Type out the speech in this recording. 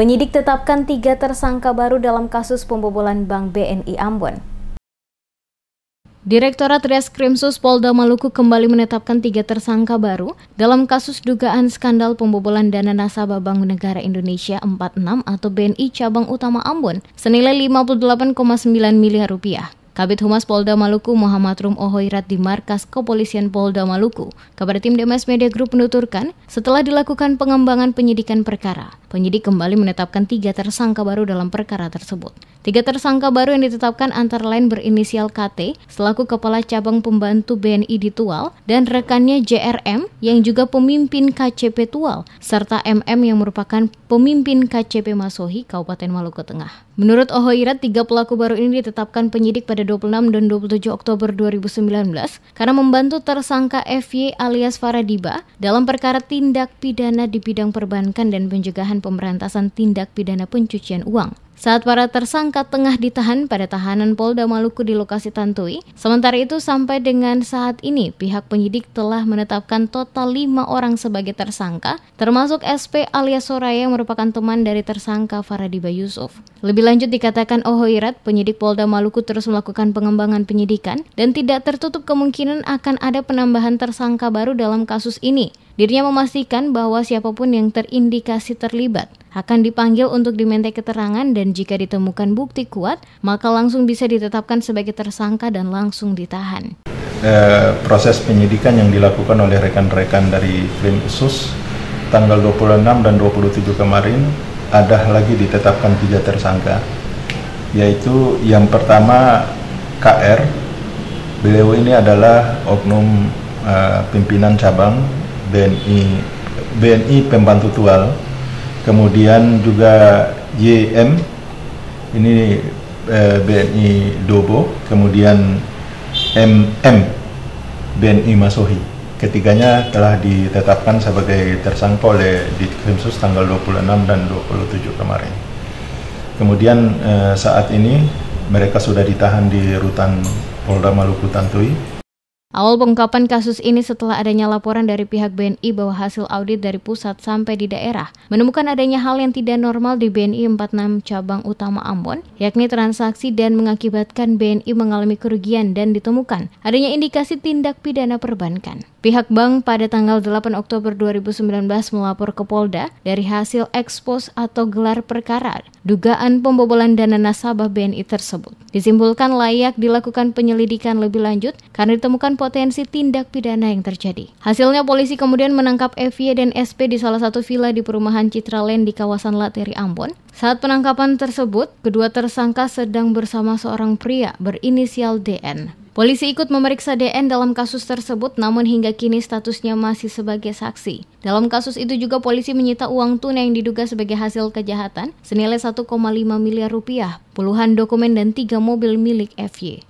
Penyidik tetapkan tiga tersangka baru dalam kasus pembobolan Bank BNI Ambon. Direktorat Reskrimsus Polda Maluku kembali menetapkan tiga tersangka baru dalam kasus dugaan skandal pembobolan dana nasabah Bank Negara Indonesia 46 atau BNI Cabang Utama Ambon senilai 58,9 miliar rupiah. Kabit Humas Polda Maluku Muhammad Rum Ohoirat di Markas Kepolisian Polda Maluku kepada tim DMS Media Group menuturkan, setelah dilakukan pengembangan penyidikan perkara, penyidik kembali menetapkan tiga tersangka baru dalam perkara tersebut. Tiga tersangka baru yang ditetapkan antara lain berinisial KT selaku Kepala Cabang Pembantu BNI di Tual dan rekannya JRM yang juga pemimpin KCP Tual serta MM yang merupakan pemimpin KCP Masohi Kabupaten Maluku Tengah. Menurut Ohoirat, tiga pelaku baru ini ditetapkan penyidik pada 26 dan 27 Oktober 2019 karena membantu tersangka FY alias Faradiba dalam perkara tindak pidana di bidang perbankan dan pencegahan pemberantasan tindak pidana pencucian uang saat para tersangka tengah ditahan pada tahanan Polda Maluku di lokasi Tantui. Sementara itu sampai dengan saat ini pihak penyidik telah menetapkan total lima orang sebagai tersangka, termasuk SP alias Soraya yang merupakan teman dari tersangka Faradiba Yusuf. Lebih lanjut dikatakan Oho Irat, penyidik Polda Maluku terus melakukan pengembangan penyidikan dan tidak tertutup kemungkinan akan ada penambahan tersangka baru dalam kasus ini. Dirinya memastikan bahwa siapapun yang terindikasi terlibat akan dipanggil untuk dimintai keterangan dan jika ditemukan bukti kuat, maka langsung bisa ditetapkan sebagai tersangka dan langsung ditahan. E, proses penyidikan yang dilakukan oleh rekan-rekan dari Krim Sus, tanggal 26 dan 27 kemarin ada lagi ditetapkan tiga tersangka yaitu yang pertama KR beliau ini adalah oknum e, pimpinan cabang BNI BNI Pembantu Tual kemudian juga YM ini eh, BNI Dobo, kemudian MM BNI Masohi. Ketiganya telah ditetapkan sebagai tersangka oleh Ditkrimsus tanggal 26 dan 27 kemarin. Kemudian eh, saat ini mereka sudah ditahan di rutan Polda Maluku Tantui Awal pengungkapan kasus ini setelah adanya laporan dari pihak BNI bahwa hasil audit dari pusat sampai di daerah menemukan adanya hal yang tidak normal di BNI 46 cabang utama Ambon, yakni transaksi dan mengakibatkan BNI mengalami kerugian dan ditemukan adanya indikasi tindak pidana perbankan. Pihak bank pada tanggal 8 Oktober 2019 melapor ke Polda dari hasil ekspos atau gelar perkara dugaan pembobolan dana nasabah BNI tersebut. Disimpulkan layak dilakukan penyelidikan lebih lanjut karena ditemukan potensi tindak pidana yang terjadi. Hasilnya polisi kemudian menangkap FY dan SP di salah satu villa di perumahan Citraland di kawasan Lateri Ambon. Saat penangkapan tersebut, kedua tersangka sedang bersama seorang pria berinisial DN. Polisi ikut memeriksa DN dalam kasus tersebut namun hingga kini statusnya masih sebagai saksi. Dalam kasus itu juga polisi menyita uang tunai yang diduga sebagai hasil kejahatan senilai 1,5 miliar rupiah, puluhan dokumen dan tiga mobil milik FY.